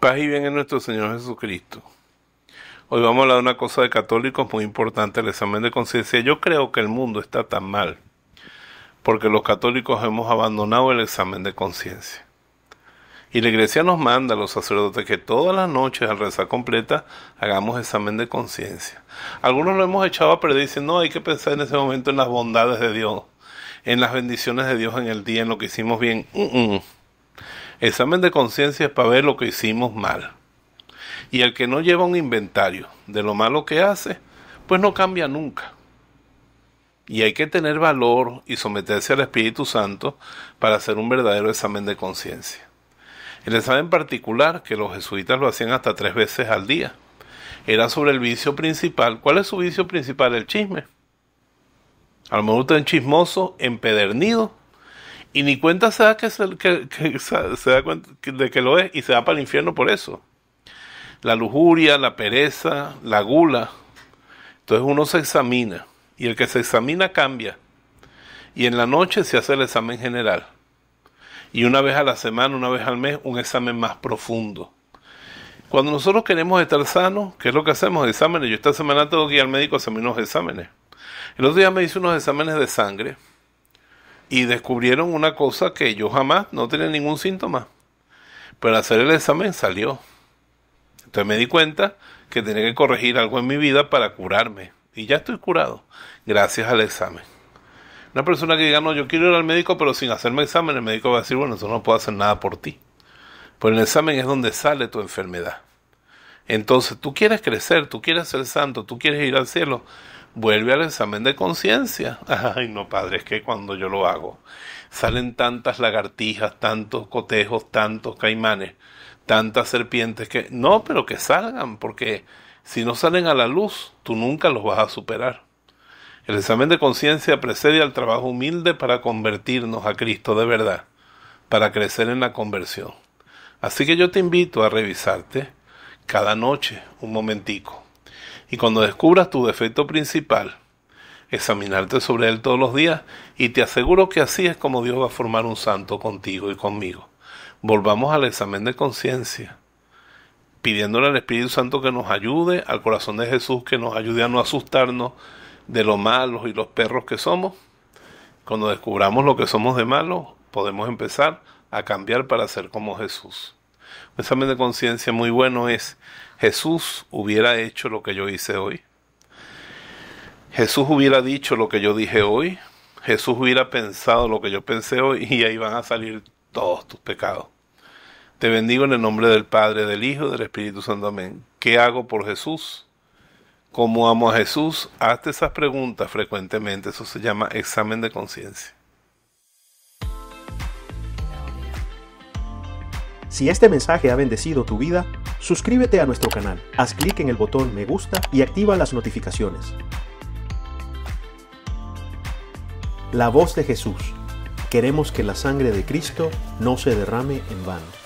Paz y bien en nuestro Señor Jesucristo. Hoy vamos a hablar de una cosa de católicos muy importante, el examen de conciencia. Yo creo que el mundo está tan mal porque los católicos hemos abandonado el examen de conciencia. Y la iglesia nos manda a los sacerdotes que todas las noches al rezar completa hagamos examen de conciencia. Algunos lo hemos echado a perder y dicen, no, hay que pensar en ese momento en las bondades de Dios, en las bendiciones de Dios en el día, en lo que hicimos bien. Examen de conciencia es para ver lo que hicimos mal. Y el que no lleva un inventario de lo malo que hace, pues no cambia nunca. Y hay que tener valor y someterse al Espíritu Santo para hacer un verdadero examen de conciencia. El examen particular, que los jesuitas lo hacían hasta tres veces al día, era sobre el vicio principal. ¿Cuál es su vicio principal? El chisme. A lo mejor usted chismoso, empedernido, y ni cuenta se da que se, que, se, da de que lo es y se va para el infierno por eso. La lujuria, la pereza, la gula. Entonces uno se examina y el que se examina cambia. Y en la noche se hace el examen general. Y una vez a la semana, una vez al mes, un examen más profundo. Cuando nosotros queremos estar sanos, ¿qué es lo que hacemos? Exámenes. Yo esta semana tengo que ir al médico a hacer unos exámenes. El otro día me hice unos exámenes de sangre y descubrieron una cosa que yo jamás no tenía ningún síntoma. Pero al hacer el examen salió. Entonces me di cuenta que tenía que corregir algo en mi vida para curarme. Y ya estoy curado, gracias al examen. Una persona que diga, no, yo quiero ir al médico, pero sin hacerme examen, el médico va a decir, bueno, eso no puedo hacer nada por ti. Pues el examen es donde sale tu enfermedad. Entonces, tú quieres crecer, tú quieres ser santo, tú quieres ir al cielo vuelve al examen de conciencia. Ay, no, padre, es que cuando yo lo hago, salen tantas lagartijas, tantos cotejos, tantos caimanes, tantas serpientes que... No, pero que salgan, porque si no salen a la luz, tú nunca los vas a superar. El examen de conciencia precede al trabajo humilde para convertirnos a Cristo de verdad, para crecer en la conversión. Así que yo te invito a revisarte cada noche un momentico y cuando descubras tu defecto principal, examinarte sobre él todos los días y te aseguro que así es como Dios va a formar un santo contigo y conmigo. Volvamos al examen de conciencia, pidiéndole al Espíritu Santo que nos ayude, al corazón de Jesús que nos ayude a no asustarnos de lo malos y los perros que somos. Cuando descubramos lo que somos de malo, podemos empezar a cambiar para ser como Jesús. Un examen de conciencia muy bueno es, Jesús hubiera hecho lo que yo hice hoy. Jesús hubiera dicho lo que yo dije hoy. Jesús hubiera pensado lo que yo pensé hoy y ahí van a salir todos tus pecados. Te bendigo en el nombre del Padre, del Hijo, del Espíritu Santo. Amén. ¿Qué hago por Jesús? ¿Cómo amo a Jesús? Hazte esas preguntas frecuentemente. Eso se llama examen de conciencia. Si este mensaje ha bendecido tu vida, suscríbete a nuestro canal, haz clic en el botón me gusta y activa las notificaciones. La voz de Jesús. Queremos que la sangre de Cristo no se derrame en vano.